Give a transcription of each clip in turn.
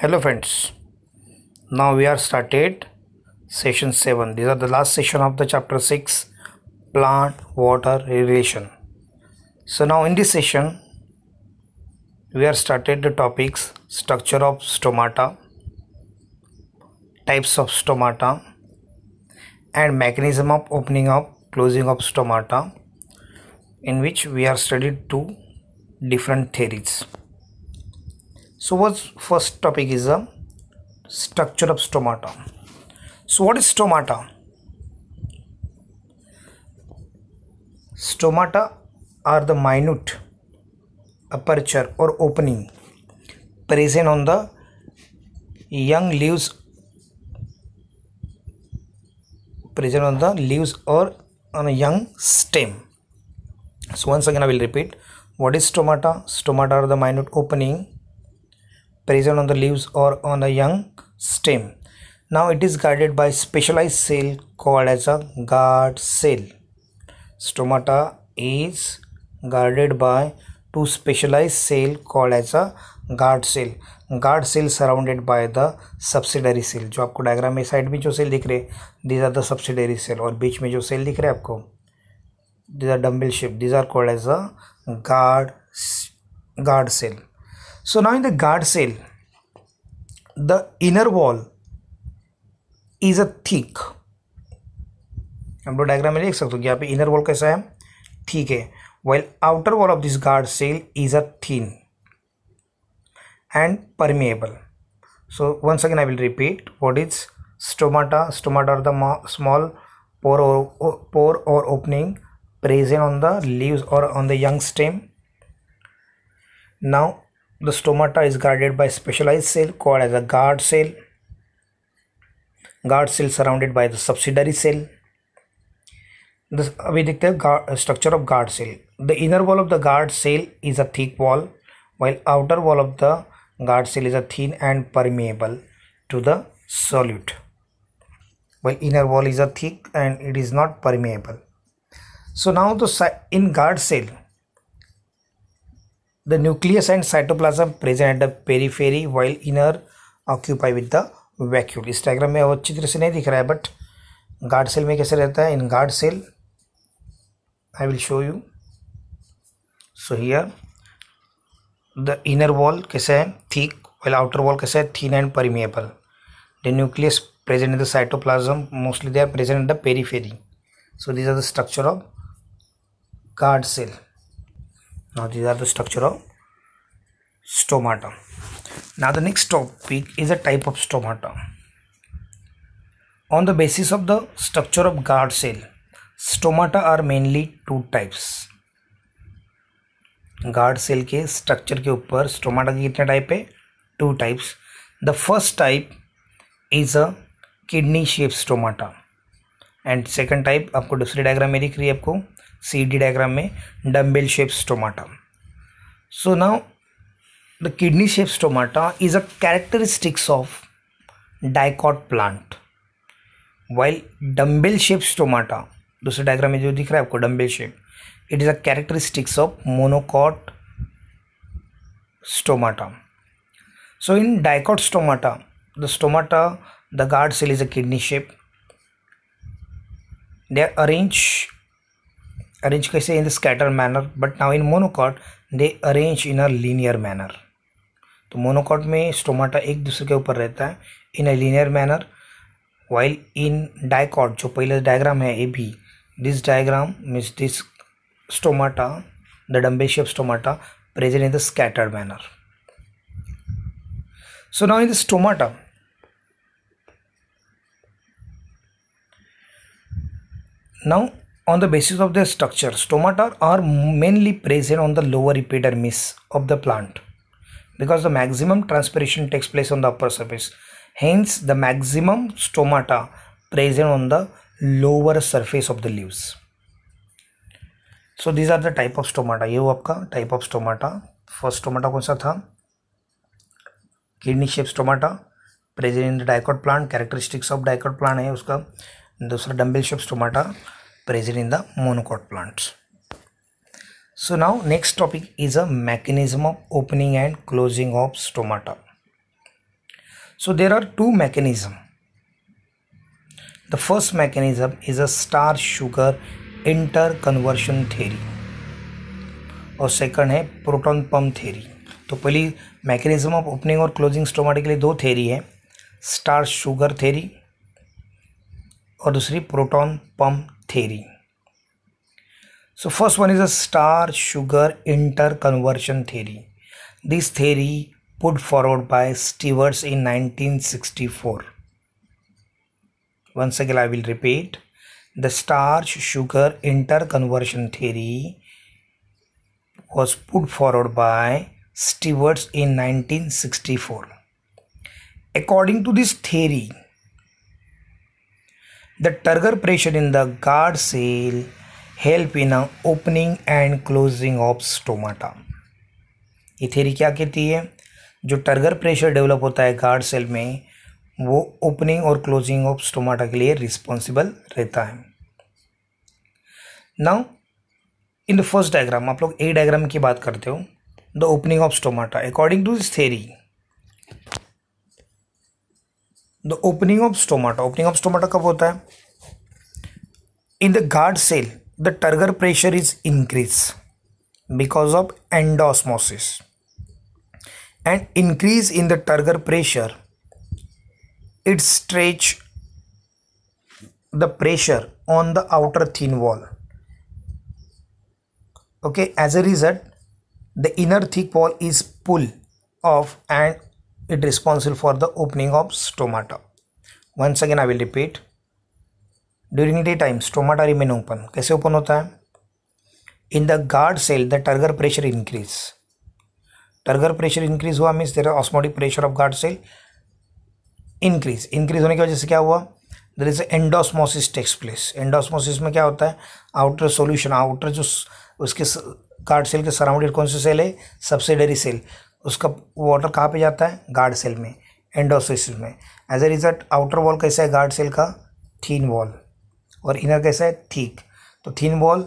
hello friends now we are started session 7 these are the last session of the chapter 6 plant water irrigation so now in this session we are started the topics structure of stomata types of stomata and mechanism of opening up closing of stomata in which we are studied two different theories so what's first topic is the um, structure of stomata so what is stomata stomata are the minute aperture or opening present on the young leaves present on the leaves or on a young stem so once again i will repeat what is stomata stomata are the minute opening present on the leaves or on a young stem. Now it is guarded by specialized cell called as a guard cell. Stomata is guarded by two specialized cell called as a guard cell guard cell surrounded by the subsidiary cell jo aapko diagram mein side mein jo cell dikh rahe these are the subsidiary cell aur beech mein jo cell dikh rahe aapko these are dumbbell are these are called as a guard guard cell so now in the guard cell the inner wall is a thick हम लोग diagram में देख सकते हो कि यहाँ पे inner wall कैसा है ठीक है well outer wall of this guard cell is a thin and permeable so once again I will repeat what is stomata stomata are the small pore pore और opening present on the leaves और on the young stem now The stomata is guarded by specialized cell called as a guard cell. Guard cell surrounded by the subsidiary cell. This we take the uh, structure of guard cell. The inner wall of the guard cell is a thick wall, while outer wall of the guard cell is a thin and permeable to the solute. While inner wall is a thick and it is not permeable. So now the in guard cell The nucleus and cytoplasm present at the periphery while inner occupy with the vacuole. इस diagram में अच्छी तरह से नहीं दिख रहा है but guard cell में कैसे रहता है in guard cell I will show you so here the inner wall कैसे है थिक वेल आउटर वॉल कैसे है thin and permeable the nucleus present in the cytoplasm mostly they are present in the periphery so these are the structure of guard cell now these are the structure of stomata now the next topic is a type of stomata on the basis of the structure of guard cell stomata are mainly two types guard cell के structure के ऊपर stomata के कितने type है two types the first type is a kidney shaped stomata and second type आपको दूसरी diagram में दिख रही है आपको सी डी डायग्राम में डम्बेल शेप स्टोमाटा सो ना the kidney shape stomata is a characteristics of dicot plant while dumbbell shape stomata दूसरे डायग्राम में जो दिख रहा है आपको dumbbell shape it is a characteristics of monocot stomata so in dicot stomata the stomata the guard cell is a kidney shape they are arrange arrange कैसे in the scatter manner but now in monocot they arrange in a linear manner तो monocot में stomata एक दूसरे के ऊपर रहता है in a linear manner while in dicot जो पहले डायग्राम है A B this diagram means this stomata the dumbbell shape stomata present in the scattered manner so now in the stomata now on the basis of their structure, stomata are mainly present on the lower epidermis of the plant because the maximum transpiration takes place on the upper surface. Hence, the maximum stomata present on the lower surface of the leaves. so these are the type of stomata ये हुआ आपका type of stomata first stomata कौन सा था kidney shape stomata present in the dicot plant characteristics of dicot plant है उसका दूसरा dumbbell shape stomata present in the monocot plants. So now next topic is a mechanism of opening and closing of stomata. So there are two mechanism. The first mechanism is a star sugar interconversion theory और second है proton pump theory तो पहली mechanism of opening और closing stomata के लिए दो theory है star sugar theory और दूसरी proton pump theory. So first one is a star sugar interconversion theory. This theory put forward by Stewart's in 1964. Once again I will repeat the starch sugar interconversion theory was put forward by Stewart's in 1964. According to this theory, The turgor pressure in the guard sail help in opening and closing of stomata. ये theory क्या कहती है जो turgor pressure develop होता है guard cell में वो opening और क्लोजिंग ऑफ स्टोमाटा के लिए रिस्पॉन्सिबल रहता है now in the first diagram आप लोग ए डायग्राम की बात करते हो the opening of stomata according to this theory the opening of stomata opening of stomata कब होता है in the guard cell the turgor pressure is increase because of endosmosis and increase in the turgor pressure it stretch the pressure on the outer thin wall okay as a result the inner thick wall is pull off and it responsible for the opening of stomata once again i will repeat during the time stomata remain open kaise open hota hai in the guard cell the turgor pressure increase turgor pressure increase hua means there are osmotic pressure of guard cell increase increase hone ki wajah se kya hua there is endosmosis takes place endosmosis mein kya hota hai outer solution outer jo uske guard cell ke surrounded kaun se cell hai subsidiary cell उसका water कहाँ पे जाता है guard cell में endosmosis में as a result outer wall कैसा है guard cell का थीन वॉल और इनर कैसा है थीक तो थीन वॉल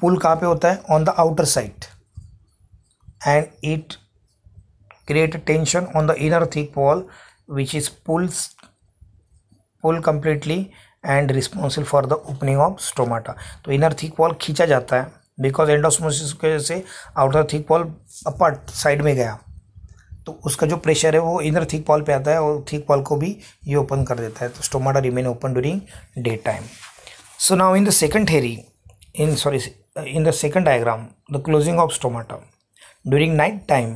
पुल कहाँ पे होता है on the outer side and it create tension on the inner thick wall which is pulls pull completely and responsible for the opening of stomata तो इनर थीक वॉल खींचा जाता है बिकॉज एंडोसमोसिस की वजह से outer thick wall upper side में गया तो उसका जो प्रेशर है वो इनर थिक पॉल पे आता है और थिक पॉल को भी ये ओपन कर देता है तो stomata remain open during day time so now in the second theory in sorry in the second diagram the closing of stomata during night time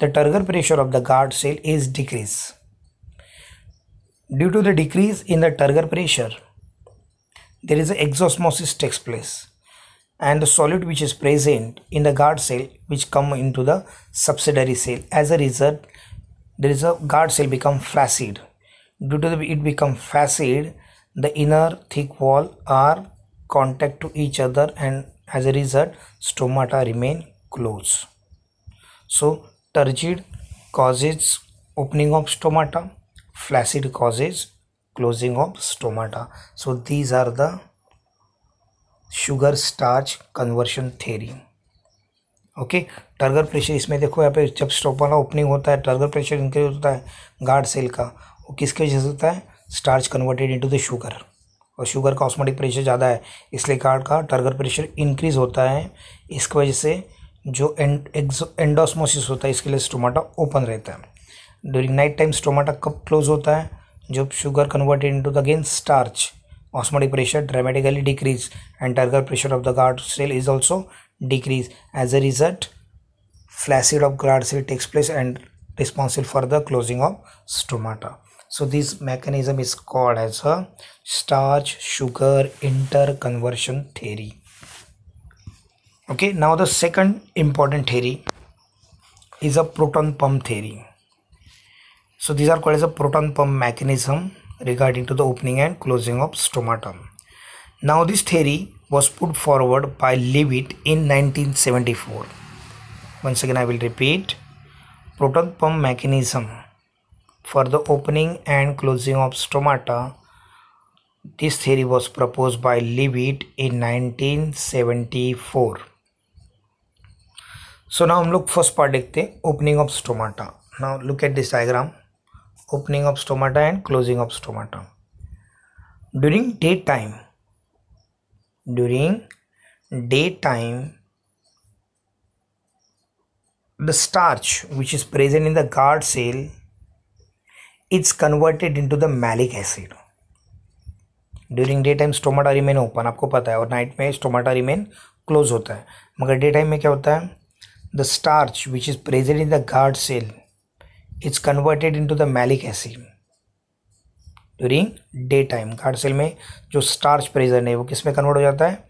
the turgor pressure of the guard cell is decrease due to the decrease in the turgor pressure there is a exosmosis takes place and the solute which is present in the guard cell which come into the subsidiary cell as a result there is a guard cell become flaccid due to the, it become flaccid the inner thick wall are contact to each other and as a result stomata remain closed so turgid causes opening of stomata flaccid causes closing of stomata so these are the sugar starch conversion theory okay turgor pressure इसमें देखो यहाँ पे जब stop वाला opening होता है turgor pressure increase होता है गार्ड सेल का वो किसके वजह से होता है starch converted into the sugar और शुगर का ऑस्मोटिक प्रेशर ज़्यादा है इसलिए गार्ड का टर्गर प्रेशर इंक्रीज होता है इसकी वजह से जो एंड एंडोसमोसिस होता है इसके लिए स्टोमाटा ओपन रहता है ड्यूरिंग नाइट टाइम स्टोमाटा कब क्लोज होता है जब sugar converted into the again starch osmotic pressure dramatically decrease and turgor pressure of the guard cell is also decreased. As a result, flaccid of guard cell takes place and responsible for the closing of stomata. So this mechanism is called as a starch sugar interconversion theory. Okay, now the second important theory is a proton pump theory. So these are called as a proton pump mechanism regarding to the opening and closing of stomatum. Now this theory was put forward by Leavitt in 1974. Once again I will repeat proton pump mechanism for the opening and closing of stomata. This theory was proposed by Leavitt in 1974. So now हम लोग first part देखते the opening of stomata Now look at this diagram. opening of stomata and closing of stomata during day time during day time the starch which is present in the guard cell it's converted into the malic acid during day time stomata remain open aapko pata hai aur night mein stomata remain close hota hai magar day time mein kya hota hai the starch which is present in the guard cell it's converted into the malic acid during day time guard cell में जो starch present है वो किस में convert हो जाता है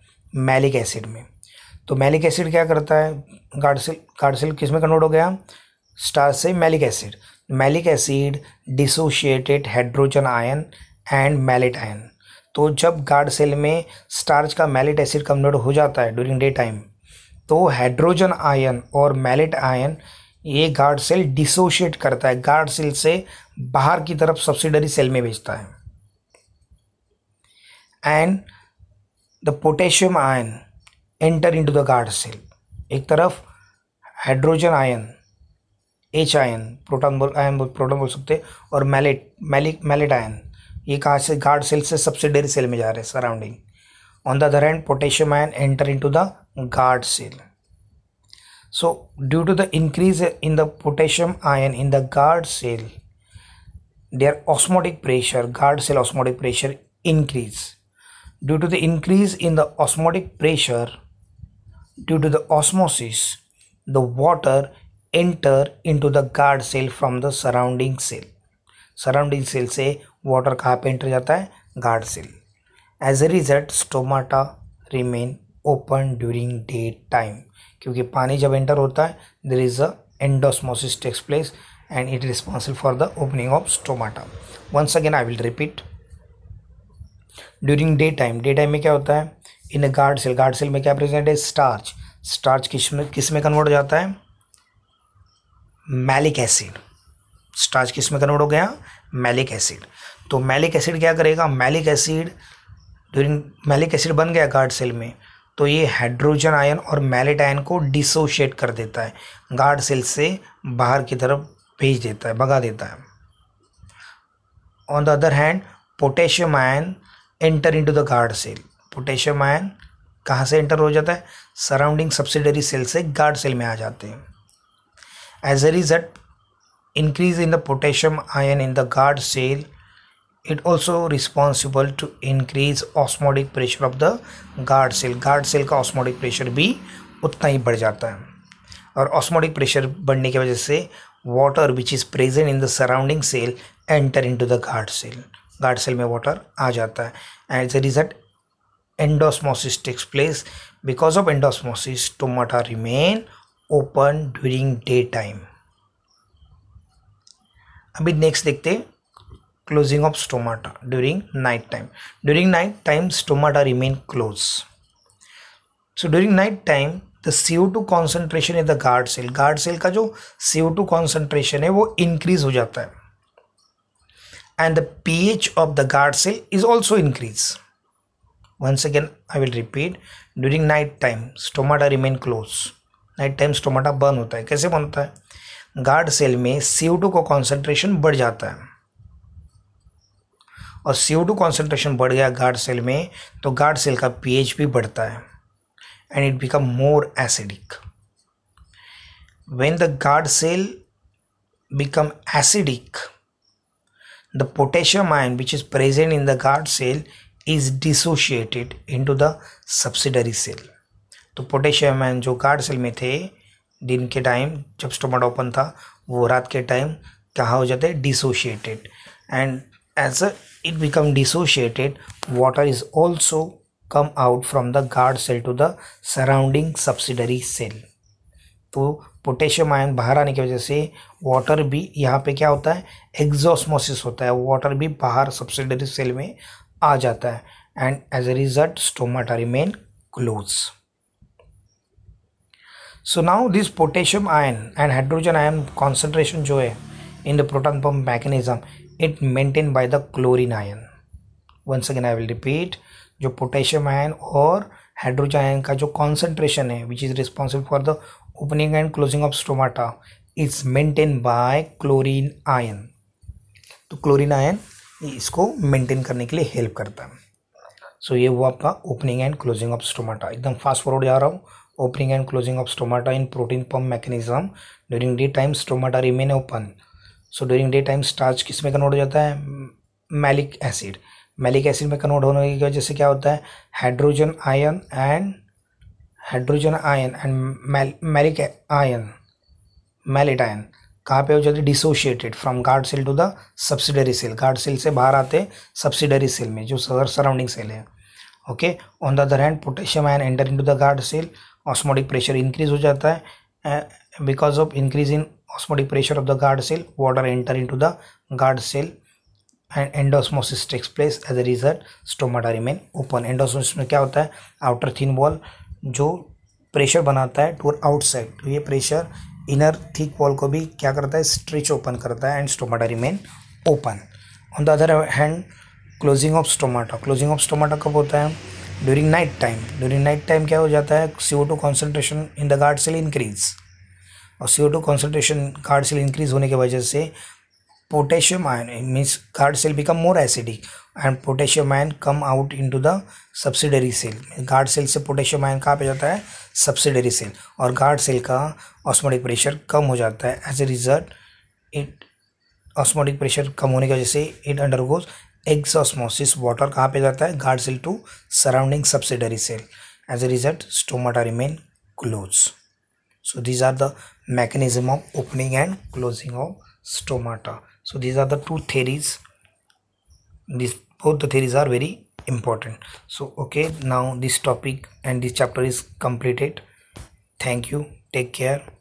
malic acid में तो मैलिक एसिड क्या करता है गार्ड सेल किस में कन्वर्ट हो गया स्टार्च से malic acid malic acid dissociated hydrogen ion and malate ion तो जब गार्ड सेल में स्टार्च का मैलिट एसिड कन्वर्ट हो जाता है ड्यूरिंग डे टाइम तो हाइड्रोजन आयन और मैलिट आयन ये गार्ड सेल डिसोशिएट करता है गार्ड सेल से बाहर की तरफ सब्सिडरी सेल में भेजता है and the potassium ion enter into the guard cell एक तरफ hydrogen ion H ion proton बोल आयन बोल प्रोटॉन बोल सकते हैं और मैलेट मैलिक मैलेट आयन ये कहाँ से गार्ड सेल से सब्सिडरी सेल में जा रहे हैं surrounding on the other hand potassium ion enter into the guard cell so due to the increase in the potassium ion in the guard cell their osmotic pressure guard cell osmotic pressure increase due to the increase in the osmotic pressure due to the osmosis the water enter into the guard cell from the surrounding cell surrounding cell say water कहाँ पे enter जाता है guard cell as a result stomata remain open during daytime क्योंकि पानी जब enter होता है there is a takes place and it responsible for the opening of stomata once again I will repeat during day time day time में क्या होता है in guard cell guard cell में क्या प्रेजेंट है स्टार्च स्टार्च किस में किस में कन्वर्ट हो जाता है मैलिक एसिड स्टार्च किस में कन्वर्ट हो गया मैलिक एसिड तो मैलिक एसिड क्या करेगा malic acid during malic acid बन गया गार्ड सेल में तो ये हाइड्रोजन आयन और मैलेट आयन को डिसोशिएट कर देता है गार्ड सेल से बाहर की तरफ भेज देता है भगा देता है on the other hand potassium ion enter into the guard cell potassium ion कहाँ से एंटर हो जाता है सराउंडिंग सब्सिडरी सेल से गार्ड सेल में आ जाते हैं as a result increase in the potassium ion in the guard cell it also responsible to increase osmotic pressure of the guard cell guard cell का osmotic pressure भी उतना ही बढ़ जाता है और osmotic pressure बढ़ने की वजह से water which is present in the surrounding cell enter into the guard cell guard cell में water आ जाता है and as a result endosmosis takes place because of endosmosis stomata remain open during day time अभी next देखते हैं closing of stomata during night time during night time stomata remain closed so during night time the C O two concentration in the guard cell guard cell का जो सी O two concentration है वो increase हो जाता है and the P H of the guard cell is also increase once again i will repeat during night time stomata remain closed night time stomata बर्न होता है कैसे बनता है गार्ड सेल में सी टू का कॉन्सेंट्रेशन बढ़ जाता है और CO2 टू कॉन्सेंट्रेशन बढ़ गया गार्ड सेल में तो गार्ड सेल का पी एच भी बढ़ता है and it become more acidic when the guard cell become acidic the potassium ion which is present in the guard cell is dissociated into the subsidiary cell तो potassium ion जो guard cell में थे दिन के time जब स्टोमट open था वो रात के टाइम कहाँ हो जाते हैं dissociated and as it become dissociated water is also come out from the guard cell to the surrounding subsidiary cell तो पोटेशियम आयन बाहर आने की वजह से वाटर भी यहाँ पे क्या होता है एग्जॉसमोसिस होता है वाटर भी बाहर सब्सिडरी सेल में आ जाता है and as a result stomata remain close so now this potassium ion and hydrogen ion concentration जो है in the proton pump mechanism it maintain by the chlorine ion once again I will repeat जो potassium ion और hydrogen ion का जो concentration है which is responsible for the opening and closing of stomata is maintain by chlorine ion तो chlorine ion इसको maintain करने के लिए हेल्प करता है सो so, ये हुआ आपका opening and closing of stomata एकदम फास्ट फॉरवर्ड जा रहा हूँ and closing of stomata in protein pump mechanism during day time stomata remain open so during day time starch किस में कन्वर्ट हो जाता है मैलिक एसिड मैलिक एसिड में कन्वर्ट होने की वजह से क्या होता है hydrogen ion and hydrogen ion and malic ion malate ion कहाँ पे हो जाते dissociated from guard cell to the subsidiary cell guard cell से बाहर आते सब्सिडरी सेल में जो सदर सराउंडिंग सेल है okay on the other hand potassium ion enter into the guard cell osmotic pressure increase हो जाता है because of increase in osmotic pressure of the guard cell water enter into the guard cell and endosmosis takes place as a result stomata remain open endosmosis में क्या होता है outer thin wall जो pressure बनाता है tour outside तो ये pressure inner thick wall को भी क्या करता है स्ट्रिच ओपन करता है and stomata remain open on the other hand closing of stomata closing of stomata कब होता है during night time during night time क्या हो जाता है C O two concentration in the guard cell increase और C O two concentration guard cell increase होने की वजह से potassium ion means guard cell become more acidic and potassium ion come out into the subsidiary cell guard cell से potassium ion कहाँ पे जाता है सब्सिडरी सेल और गार्ड सेल का ऑस्मोटिक प्रेशर कम हो जाता है as a result it osmotic pressure कम होने की वजह से इट अंडरगोज एग्जॉस्मोसिस वाटर कहाँ पे जाता है guard cell to surrounding subsidiary cell as a result stomata remain close so these are the mechanism of opening and closing of stomata so these are the two theories these both the theories are very important so okay now this topic and this chapter is completed thank you take care